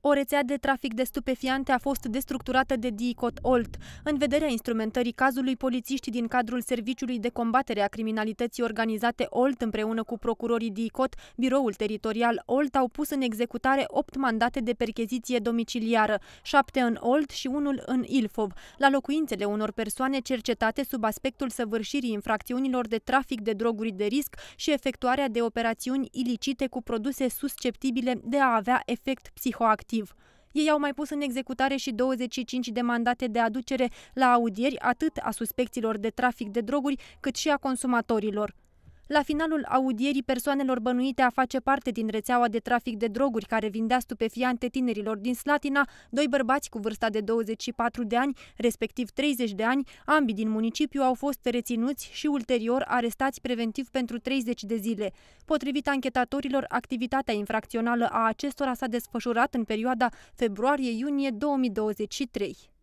O rețea de trafic de stupefiante a fost destructurată de DICOT OLT. În vederea instrumentării cazului, polițiștii din cadrul Serviciului de Combatere a Criminalității Organizate OLT împreună cu procurorii DICOT, biroul teritorial OLT, au pus în executare 8 mandate de percheziție domiciliară, 7 în OLT și unul în Ilfov, la locuințele unor persoane cercetate sub aspectul săvârșirii infracțiunilor de trafic de droguri de risc și efectuarea de operațiuni ilicite cu produse susceptibile de a avea efect psihoactiv respectiv. Ei au mai pus în executare și 25 de mandate de aducere la audieri atât a suspecților de trafic de droguri cât și a consumatorilor. La finalul audierii persoanelor bănuite a face parte din rețeaua de trafic de droguri care vindea stupefiante tinerilor din Slatina, doi bărbați cu vârsta de 24 de ani, respectiv 30 de ani, ambii din municipiu au fost reținuți și ulterior arestați preventiv pentru 30 de zile. Potrivit anchetatorilor, activitatea infracțională a acestora s-a desfășurat în perioada februarie-iunie 2023.